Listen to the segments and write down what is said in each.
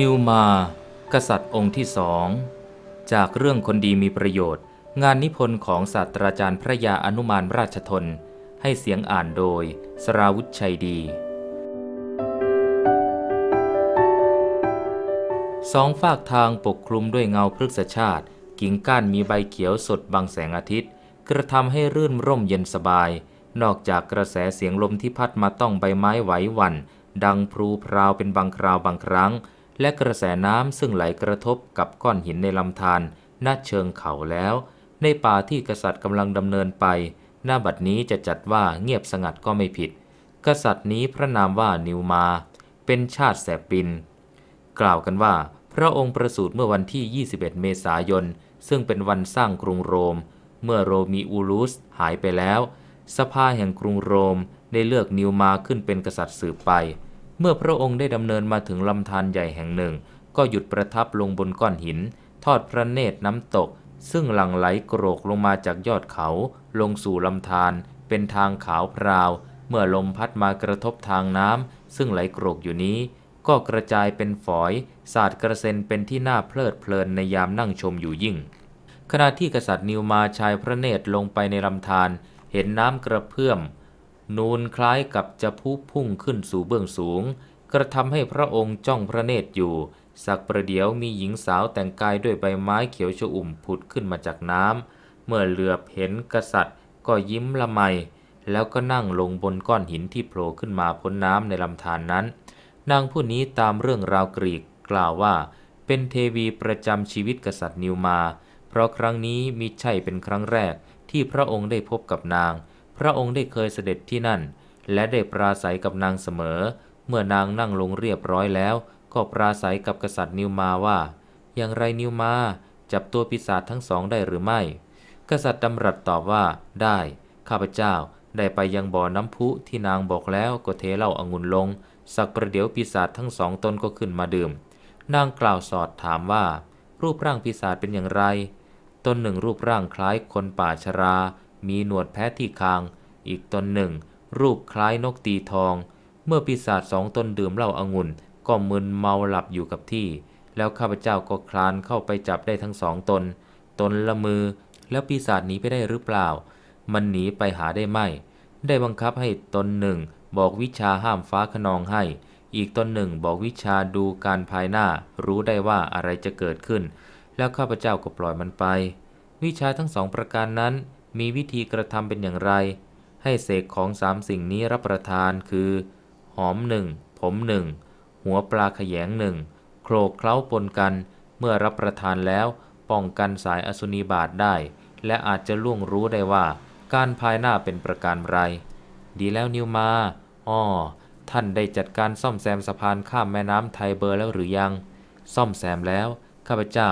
นิวมากษัตริย์องค์ที่สอง จากเรื่องคนดีมีประโยชน์ งานนิพนธ์ของศาสตราจารย์พระยาอนุมานราชทน ให้เสียงอ่านโดย สราวุิชัยดี สองฝากทางปกคลุมด้วยเงาพฤกษชาติ กิ่งก้านมีใบเขียวสดบังแสงอาทิตย์ กระทำให้รื่นร่มเย็นสบาย นอกจากกระแสเสียงลมที่พัดมาต้องใบไม้ไหวหวั่น ดังพรูพราวเป็นบางคราวบางครั้งและกระแสน้ำซึ่งไหลกระทบกับก้อนหินในลำธารน้าเชิงเขาแล้ว ในป่าที่กษัตริย์กำลังดำเนินไปหน้าบัดนี้จะจัดว่าเงียบสงัดก็ไม่ผิด กษัตริย์นี้พระนามว่านิวมา เป็นชาติแสบปิน กล่าวกันว่า พระองค์ประสูติเมื่อวันที่ 21 เมษายนซึ่งเป็นวันสร้างกรุงโรม เมื่อโรมีอูลุสหายไปแล้ว สภาแห่งกรุงโรมได้เลือกนิวมาขึ้นเป็นกษัตริย์สืบไปเมื่อพระองค์ได้ดำเนินมาถึงลำธารใหญ่แห่งหนึ่ง ก็หยุดประทับลงบนก้อนหิน ทอดพระเนตรน้ำตกซึ่งหลั่งไหลโกรกลงมาจากยอดเขา ลงสู่ลำธารเป็นทางขาวพราว เมื่อลมพัดมากระทบทางน้ำซึ่งไหลโกรกอยู่นี้ ก็กระจายเป็นฝอยศาสตร์กระเซ็นเป็นที่น่าเพลิดเพลินในยามนั่งชมอยู่ยิ่ง ขณะที่กษัตริย์นิวมาชายพระเนตรลงไปในลำธารเห็นน้ำกระเพื่อมนูนคล้ายกับจะพุ่พุ่งขึ้นสู่เบื้องสูง กระทำให้พระองค์จ้องพระเนตรอยู่ สักประเดี๋ยวมีหญิงสาวแต่งกายด้วยใบไม้เขียวชอุ่มผุดขึ้นมาจากน้ำเมื่อเหลือบเห็นกษัตริย์ ก็ยิ้มละไม แล้วก็นั่งลงบนก้อนหินที่โผล่ขึ้นมาพ้นน้ำในลำธารนนั้น นางผู้นี้ตามเรื่องราวกรีกกล่าวว่า เป็นเทวีประจำชีวิตกษัตริย์นิวมา เพราะครั้งนี้มิใช่เป็นครั้งแรกที่พระองค์ได้พบกับนางพระองค์ได้เคยเสด็จที่นั่น และได้ปราศัยกับนางเสมอ เมื่อนางนั่งลงเรียบร้อยแล้ว ก็ปราศัยกับกษัตริย์นิวมาว่า อย่างไรนิวมาจับตัวปีศาจทั้งสองได้หรือไม่ กษัตริย์ดำรัสตอบว่า ได้ข้าพเจ้าได้ไปยังบ่อน้ำพุที่นางบอกแล้ว ก็เทเหล้าอางุ่นลง สักประเดี๋ยวปีศาจทั้งสองตนก็ขึ้นมาดื่ม นางกล่าวสอดถามว่า รูปร่างปีศาจเป็นอย่างไร ตนหนึ่งรูปร่างคล้ายคนป่าชรามีหนวดแพะที่คาง อีกตนหนึ่ง รูปคล้ายนกตีทอง เมื่อปีศาจสองตนดื่มเหล้าอางุ่น ก็มึนเมาหลับอยู่กับที่ แล้วข้าพเจ้าก็คลานเข้าไปจับได้ทั้งสองตน ตนละมือแล้วปีศาจหนีไปได้หรือเปล่า มันหนีไปหาได้ไหมได้บังคับให้ตนหนึ่ง บอกวิชาห้ามฟ้าขนองให้ อีกตนหนึ่งบอกวิชาดูการภายหน้า รู้ได้ว่าอะไรจะเกิดขึ้น แล้วข้าพเจ้าก็ปล่อยมันไป วิชาทั้งสองประการนั้นมีวิธีกระทำเป็นอย่างไร ให้เสกของสามสิ่งนี้รับประทานคือ หอมหนึ่ง ผมหนึ่ง หัวปลาขยงหนึ่ง โคลกเคล้าปนกัน เมื่อรับประทานแล้วป้องกันสายอสุนีบาตได้ และอาจจะล่วงรู้ได้ว่าการภายหน้าเป็นประการไร ดีแล้วนิวมาอ้อท่านได้จัดการซ่อมแซมสะพานข้ามแม่น้ำไทเบอร์แล้วหรือยัง ซ่อมแซมแล้วข้าพเจ้า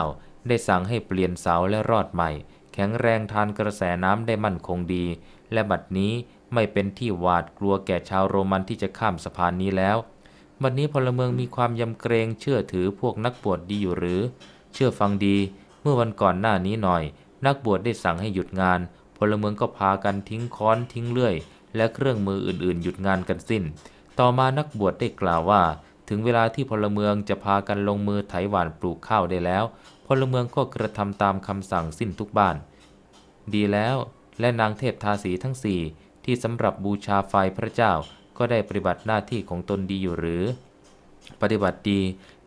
ได้สั่งให้เปลี่ยนเสาและรอดใหม่แข็งแรงทานกระแสน้ำได้มั่นคงดี และบัดนี้ไม่เป็นที่หวาดกลัวแก่ชาวโรมันที่จะข้ามสะพานนี้แล้วบัดนี้พลเมืองมีความยำเกรงเชื่อถือพวกนักบวชดดีอยู่หรือ เชื่อฟังดี เมื่อวันก่อนหน้านี้หน่อย นักบวชได้สั่งให้หยุดงาน พลเมืองก็พากันทิ้งค้อนทิ้งเลื่อย และเครื่องมืออื่นๆหยุดงานกันสิ้น ต่อมานักบวชได้กล่าวว่า ถึงเวลาที่พลเมืองจะพากันลงมือไถหว่านปลูกข้าวได้แล้วลเมืองก็กระทำตามคำสั่งสิ้นทุกบ้าน ดีแล้วและนางเทพทาสีทั้งสี่ที่สำหรับบูชาไฟพระเจ้าก็ได้ปฏิบัติหน้าที่ของตนดีอยู่หรือ ปฏิบัติดี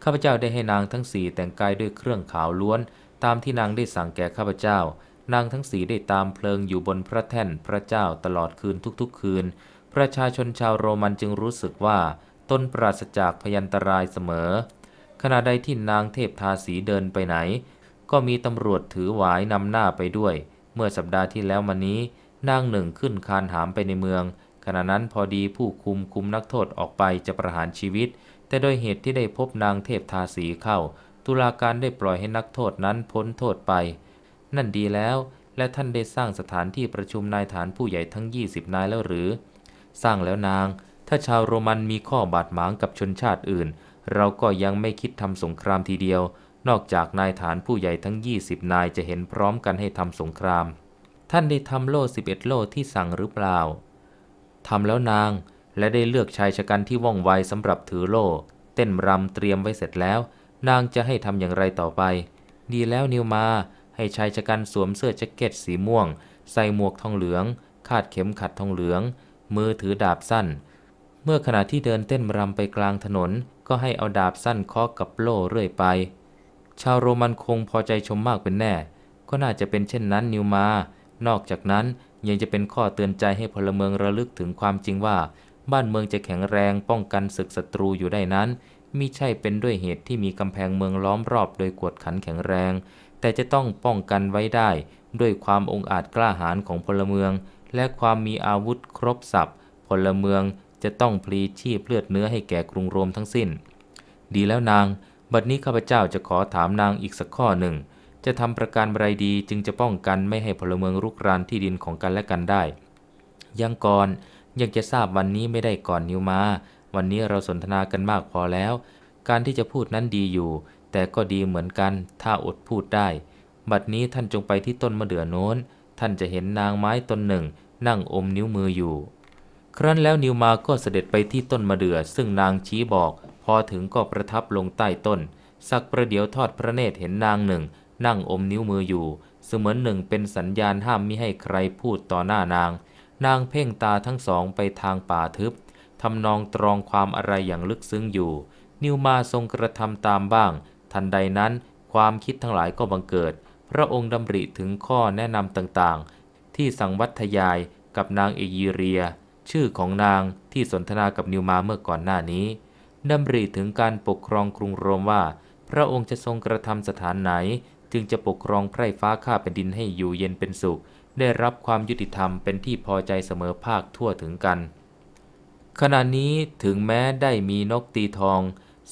ข้าพเจ้าได้ให้นางทั้งสี่แต่งกายด้วยเครื่องขาวล้วน ตามที่นางได้สั่งแก่ข้าพเจ้า นางทั้งสี่ได้ตามเพลิงอยู่บนพระแท่นพระเจ้าตลอดคืนทุกๆ คืน ประชาชนชาวโรมันจึงรู้สึกว่าตนปราศจากพยันตรายเสมอขณะใดที่นางเทพทาสีเดินไปไหน ก็มีตำรวจถือหวายนำหน้าไปด้วย เมื่อสัปดาห์ที่แล้วมานี้ นางหนึ่งขึ้นคานหามไปในเมือง ขณะนั้นพอดีผู้คุมคุมนักโทษออกไปจะประหารชีวิต แต่โดยเหตุที่ได้พบนางเทพทาสีเข้าตุลาการได้ปล่อยให้นักโทษนั้นพ้นโทษไป นั่นดีแล้ว และท่านได้สร้างสถานที่ประชุมนายฐานผู้ใหญ่ทั้ง20นายแล้วหรือสร้างแล้วนาง ถ้าชาวโรมันมีข้อบาดหมางกับชนชาติอื่นเราก็ยังไม่คิดทำสงครามทีเดียว นอกจากนายฐานผู้ใหญ่ทั้ง20นายจะเห็นพร้อมกันให้ทำสงคราม ท่านได้ทำโล่11โล่ที่สั่งหรือเปล่า ทำแล้วนางและได้เลือกชายชะกันที่ว่องไวสำหรับถือโล่ เต้นรำเตรียมไว้เสร็จแล้ว นางจะให้ทำอย่างไรต่อไป ดีแล้วนิวมาให้ชายชะกันสวมเสื้อแจ็คเก็ตสีม่วง ใส่หมวกทองเหลือง คาดเข็มขัดทองเหลือง มือถือดาบสั้นเมื่อขณะที่เดินเต้นรำไปกลางถนน ก็ให้เอาดาบสั้นเคาะกับโล่เรื่อยไป ชาวโรมันคงพอใจชมมากเป็นแน่ ก็น่าจะเป็นเช่นนั้นนิวมา นอกจากนั้นยังจะเป็นข้อเตือนใจให้พลเมืองระลึกถึงความจริงว่า บ้านเมืองจะแข็งแรงป้องกันศึกศัตรูอยู่ได้นั้น มิใช่เป็นด้วยเหตุที่มีกำแพงเมืองล้อมรอบโดยกวดขันแข็งแรง แต่จะต้องป้องกันไว้ได้ ด้วยความองอาจกล้าหาญของพลเมือง และความมีอาวุธครบสับพลเมืองจะต้องพลีชีพเลือดเนื้อให้แก่กรุงโรมทั้งสิ้น ดีแล้วนาง บัดนี้ข้าพเจ้าจะขอถามนางอีกสักข้อหนึ่ง จะทำประการใดไรดีจึงจะป้องกันไม่ให้พลเมืองรุกรานที่ดินของกันและกันได้ ยังก่อนยังจะทราบวันนี้ไม่ได้ก่อนนิวมา วันนี้เราสนทนากันมากพอแล้ว การที่จะพูดนั้นดีอยู่ แต่ก็ดีเหมือนกัน ถ้าอดพูดได้ บัดนี้ท่านจงไปที่ต้นมะเดื่อโน้น ท่านจะเห็นนางไม้ตนหนึ่ง นั่งอมนิ้วมืออยู่ครั้นแล้วนิวมาก็เสด็จไปที่ต้นมะเดื่อซึ่งนางชี้บอก พอถึงก็ประทับลงใต้ต้น สักประเดี๋ยวทอดพระเนตรเห็นนางหนึ่ง นั่งอมนิ้วมืออยู่ เสมือนหนึ่งเป็นสัญญาณห้ามมิให้ใครพูดต่อหน้านาง นางเพ่งตาทั้งสองไปทางป่าทึบทำนองตรองความอะไรอย่างลึกซึ้งอยู่ นิวมาทรงกระทำตามบ้าง ทันใดนั้นความคิดทั้งหลายก็บังเกิด พระองค์ดำริถึงข้อแนะนำต่างๆ ที่สังวัตยายกับนางเอยีเรียชื่อของนางที่สนทนากับนิวมาเมื่อก่อนหน้านี้ดำรีถึงการปกครองกรุงโรมว่า พระองค์จะทรงกระทำสถานไหน จึงจะปกครองไพร่ฟ้าข้าแผ่นดินให้อยู่เย็นเป็นสุข ได้รับความยุติธรรมเป็นที่พอใจเสมอภาคทั่วถึงกัน ขณะนี้ถึงแม้ได้มีนกตีทอง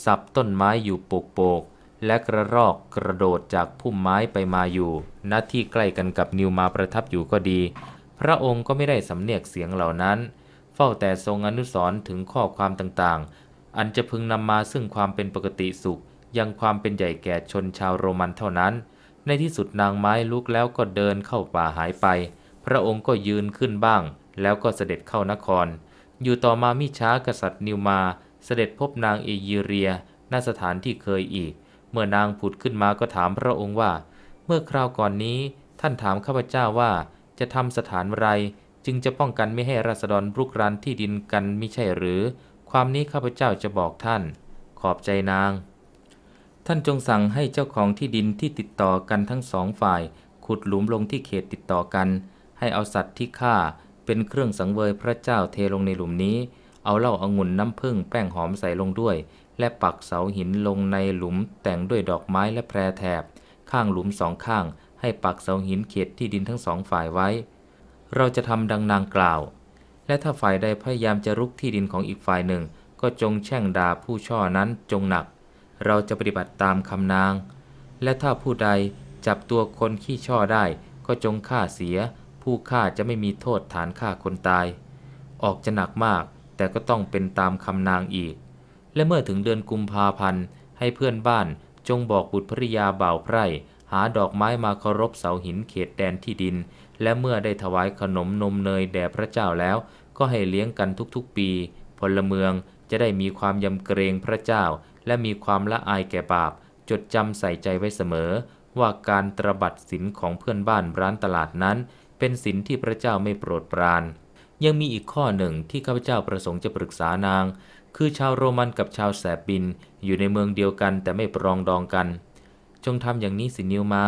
สับต้นไม้อยู่โปกโปก และกระรอกกระโดดจากพุ่มไม้ไปมาอยู่หน้าที่ใกล้กันกับนิวมาประทับอยู่ก็ดี พระองค์ก็ไม่ได้สำเนียกเสียงเหล่านั้นเฝ้าแต่ทรงอนุสรถึงข้อความต่างๆ อันจะพึงนำมาซึ่งความเป็นปกติสุข ยังความเป็นใหญ่แก่ชนชาวโรมันเท่านั้น ในที่สุดนางไม้ลุกแล้วก็เดินเข้าป่าหายไป พระองค์ก็ยืนขึ้นบ้างแล้วก็เสด็จเข้านคร อยู่ต่อมามิช้ากษัตริย์นิวมา เสด็จพบนางเอยเรีย ณสถานที่เคยอีก เมื่อนางผุดขึ้นมาก็ถามพระองค์ว่า เมื่อคราวก่อนนี้ท่านถามข้าพเจ้าว่าจะทำสถานไรจึงจะป้องกันไม่ให้ราษฎรรุกรานที่ดินกันไม่ใช่หรือ ความนี้ข้าพเจ้าจะบอกท่าน ขอบใจนาง ท่านจงสั่งให้เจ้าของที่ดินที่ติดต่อกันทั้งสองฝ่าย ขุดหลุมลงที่เขตติดต่อกัน ให้เอาสัตว์ที่ฆ่าเป็นเครื่องสังเวยพระเจ้าเทลงในหลุมนี้ เอาเหล้าอางุ่นน้ำผึ้งแป้งหอมใส่ลงด้วย และปักเสาหินลงในหลุม แต่งด้วยดอกไม้และแพรแถบ ข้างหลุมสองข้าง ให้ปักเสาหินเขตที่ดินทั้งสองฝ่ายไว้เราจะทำดังนางกล่าว และถ้าฝ่ายใดพยายามจะรุกที่ดินของอีกฝ่ายหนึ่ง ก็จงแช่งด่าผู้ช่อนั้นจงหนัก เราจะปฏิบัติตามคำนาง และถ้าผู้ใดจับตัวคนขี้ช่อได้ ก็จงฆ่าเสีย ผู้ฆ่าจะไม่มีโทษฐานฆ่าคนตาย ออกจะหนักมาก แต่ก็ต้องเป็นตามคำนางอีก และเมื่อถึงเดือนกุมภาพันธ์ ให้เพื่อนบ้านจงบอกบุตรภริยาบ่าวไพร่หาดอกไม้มาเคารพเสาหินเขตแดนที่ดินและเมื่อได้ถวายขนมนมเนยแด่พระเจ้าแล้วก็ให้เลี้ยงกันทุกๆปีพลเมืองจะได้มีความยำเกรงพระเจ้าและมีความละอายแก่บาป จดจำใส่ใจไว้เสมอว่าการตรบัดสินของเพื่อนบ้านร้านตลาดนั้น เป็นสินที่พระเจ้าไม่โปรดปราน ยังมีอีกข้อหนึ่งที่ข้าพเจ้าประสงค์จะปรึกษานาง คือชาวโรมัน กับชาวแสบบิน อยู่ในเมืองเดียวกันแต่ไม่ปรองดองกันจงทำอย่างนี้สินิวมา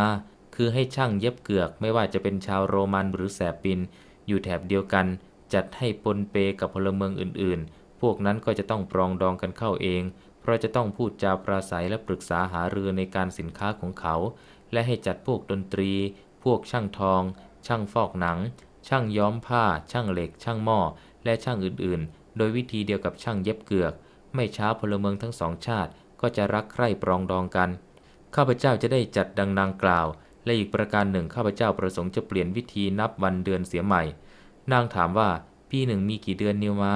คือให้ช่างเย็บเกือกไม่ว่าจะเป็นชาวโรมันหรือแสบปิน อยู่แถบเดียวกันจัดให้ปนเปกับพลเมืองอื่น ๆ พวกนั้นก็จะต้องปรองดองกันเข้าเอง เพราะจะต้องพูดจาปราศัยและปรึกษาหารือในการสินค้าของเขา และให้จัดพวกดนตรี พวกช่างทอง ช่างฟอกหนัง ช่างย้อมผ้า ช่างเหล็ก ช่างหม้อและช่างอื่น ๆ โดยวิธีเดียวกับช่างเย็บเกือก ไม่ช้าพลเมืองทั้งสองชาติ ก็จะรักใคร่ปรองดองกันข้าพเจ้าจะได้จัดดังนางกล่าวและอีกประการหนึ่งข้าพเจ้าประสงค์จะเปลี่ยนวิธีนับวันเดือนเสียใหม่ นางถามว่าปีหนึ่งมีกี่เดือนนิวมา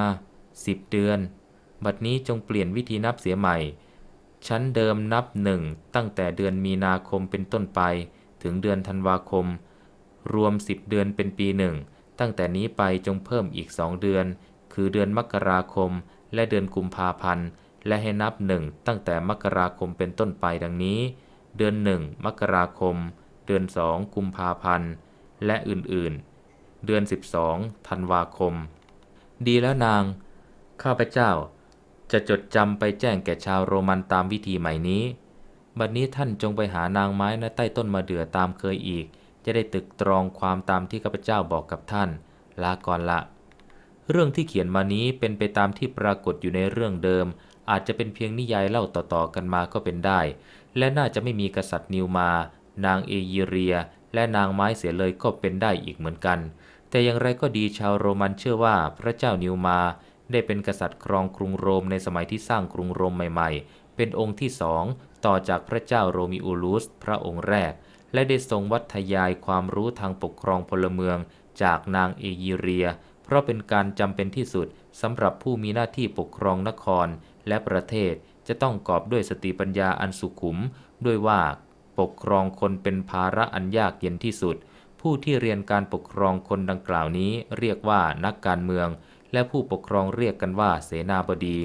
สิบเดือน บัดนี้จงเปลี่ยนวิธีนับเสียใหม่ ชั้นเดิมนับหนึ่งตั้งแต่เดือนมีนาคมเป็นต้นไป ถึงเดือนธันวาคม รวมสิบเดือนเป็นปีหนึ่ง ตั้งแต่นี้ไปจงเพิ่มอีกสองเดือน คือเดือนมกราคม และเดือนกุมภาพันธ์ และให้นับหนึ่งตั้งแต่มกราคมเป็นต้นไปดังนี้ เดือนหนึ่งมกราคมเดือน2กุมภาพันธ์และอื่นๆ เดือน 12ธันวาคม ดีแล้วนาง ข้าพเจ้า จะจดจำไปแจ้งแก่ชาวโรมันตามวิธีใหม่นี้ บัดนนี้ท่านจงไปหานางไม้นะใต้ต้นมะเดื่อตามเคยอีก จะได้ตึกตรองความตามที่ข้าพเจ้าบอกกับท่าน ลาก่อนละ เรื่องที่เขียนมานี้เป็นไปตามที่ปรากฏอยู่ในเรื่องเดิม อาจจะเป็นเพียงนิยายเล่าต่อๆกันมาก็เป็นได้ และน่าจะไม่มีกษัตริย์นิวมานางเอยเรียและนางไม้เสียเลยก็เป็นได้อีกเหมือนกัน แต่อย่างไรก็ดีชาวโรมัน เชื่อว่าพระเจ้านิวมา ได้เป็นกษัตริย์ครองกรุงโรมในสมัยที่สร้างกรุงโรมใหม่ๆ เป็นองค์ที่สองต่อจากพระเจ้าโรมิอุลุสพระองค์แรก และได้ทรงวัฒยายความรู้ทางปกครองพลเมืองจากนางเอยเรีย เพราะเป็นการจำเป็นที่สุดสำหรับผู้มีหน้าที่ปกครองนครและประเทศจะต้องกอบด้วยสติปัญญาอันสุขุม ด้วยว่าปกครองคนเป็นภาระอันยากเย็นที่สุด ผู้ที่เรียนการปกครองคนดังกล่าวนี้เรียกว่านักการเมือง และผู้ปกครองเรียกกันว่าเสนาบดี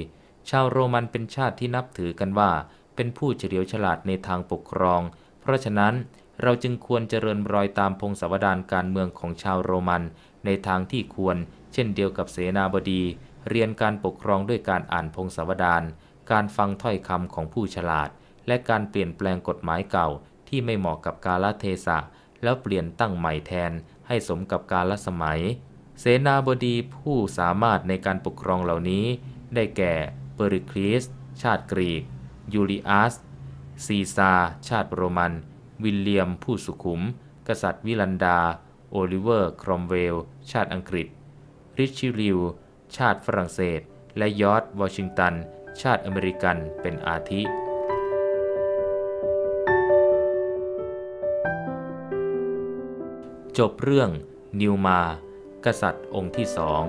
ชาวโรมันเป็นชาติที่นับถือกันว่าเป็นผู้เฉลียวฉลาดในทางปกครอง เพราะฉะนั้นเราจึงควรเจริญรอยตามพงศาวดารการเมืองของชาวโรมัน ในทางที่ควร เช่นเดียวกับเสนาบดี เรียนการปกครองด้วยการอ่านพงศาวดาร การฟังถ้อยคำของผู้ฉลาดและการเปลี่ยนแปลงกฎหมายเก่าที่ไม่เหมาะกับกาลเทศะแล้วเปลี่ยนตั้งใหม่แทนให้สมกับกาลสมัย เสนาบดีผู้สามารถในการปกครองเหล่านี้ ได้แก่เปริคลีสชาติกรีกยูริอัสซีซาชาติโรมันวิลเลียม ผู้สุขุม กษัตริย์วิลันดา โอลิเวอร์ครอมเวลชาติอังกฤษ ริชิลิวชาติฝรั่งเศส และยอร์ดวอชิงตันชาติอเมริกันเป็นอาทิจบเรื่องนิวมา กษัตริย์องค์ที่สอง